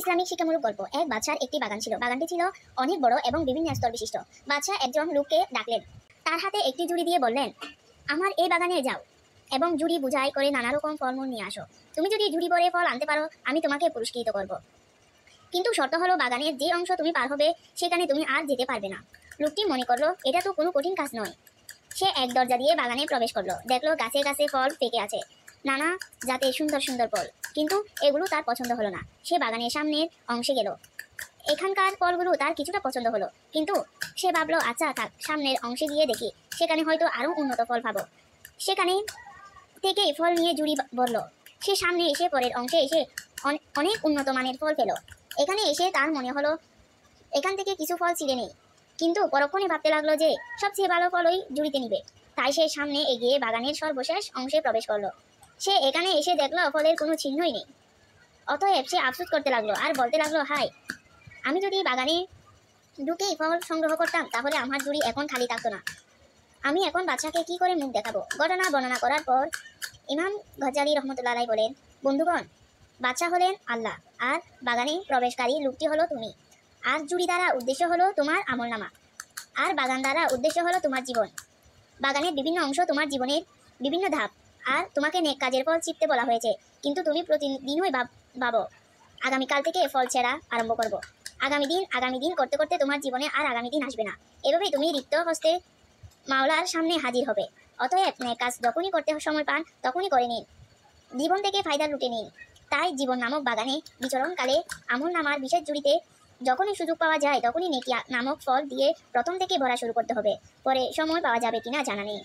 Islamic শিক্ষামূলক গল্প এক বাচ্চার একটি বাগান ছিল বাগানটি ছিল অনেক বড় এবং বিভিন্ন স্তর বিশিষ্ট বাচ্চা একজন লোককে ডাকলেন তার হাতে একটি জুড়ি দিয়ে বললেন আমার এই বাগানে যাও এবং জুড়ি বুঝাই করে নানা রকম ফলমূল নিয়ে আসো তুমি যদি জুড়ি ভরে ফল আনতে পারো আমি তোমাকে পুরস্কৃত করব কিন্তু শর্ত হলো বাগানের যে অংশ তুমি পার হবে সেখানে তুমি আর যেতে পারবে না লোকটি মনে করলো এটা তো কোনো কঠিন কাজ নয় সে এক দরজা দিয়ে বাগানে প্রবেশ করলো দেখলো গাছে গাছে ফল পেকে আছে নানা জাতের সুন্দর সুন্দর ফল কিন্তু এগুলো তার পছন্দ হলো না সে বাগানের সামনের অংশে গেল এখানকার ফলগুলো তার কিছুটা পছন্দ হলো কিন্তু সে ভাবলো আচ্ছা থাক সামনের অংশে গিয়ে দেখি সেখানে হয়তো আরও উন্নত ফল পাবো সেখানে থেকে ফল নিয়ে জুড়ি বললো সে সামনে এসে পরের অংশে এসে অনেক উন্নত মানের ফল পেল এখানে এসে তার মনে হলো এখান থেকে কিছু ফল ছিঁড়ে নেই কিন্তু পরক্ষণে ভাবতে লাগলো যে সবচেয়ে ভালো ফল ওই জুড়িতে নিবে তাই সে সামনে এগিয়ে বাগানের সর্বশেষ অংশে প্রবেশ করলো সে এখানে এসে দেখলো ফলের কোনো চিহ্নই নেই অতএব সে আফসোস করতে লাগলো আর বলতে লাগলো হাই আমি যদি বাগানে ঢুকেই ফল সংগ্রহ করতাম তাহলে আমার জুড়ি এখন খালি থাকতো না আমি এখন বাচ্চাকে কি করে মুখ দেখাবো ঘটনা বর্ণনা করার পর ইমাম গজালি রহমতুল্লাহ বলেন বন্ধুগণ বাচ্চা হলেন আল্লাহ আর বাগানে প্রবেশকারী লোকটি হলো তুমি আর জুড়ি দ্বারা উদ্দেশ্য হলো তোমার আমল নামা আর বাগান দ্বারা উদ্দেশ্য হলো তোমার জীবন বাগানের বিভিন্ন অংশ তোমার জীবনের বিভিন্ন ধাপ আর তোমাকে নেক কাজের ফল চিপতে বলা হয়েছে কিন্তু তুমি প্রতিদিনই ভাবো আগামীকাল থেকে ফল ছেঁড়া আরম্ভ করব। আগামী দিন আগামী দিন করতে করতে তোমার জীবনে আর আগামী দিন আসবে না এভাবেই তুমি রিক্ত হস্তে মাওলার সামনে হাজির হবে অতএব কাজ যখনই করতে সময় পান তখনই করে নিন জীবন থেকে ফায়দা লুটে নিন তাই জীবন নামক বাগানে বিচরণকালে আমল নামার বিশেষ জুড়িতে যখনই সুযোগ পাওয়া যায় তখনই নেকিয়া নামক ফল দিয়ে প্রথম থেকে ভরা শুরু করতে হবে পরে সময় পাওয়া যাবে কিনা জানা নেই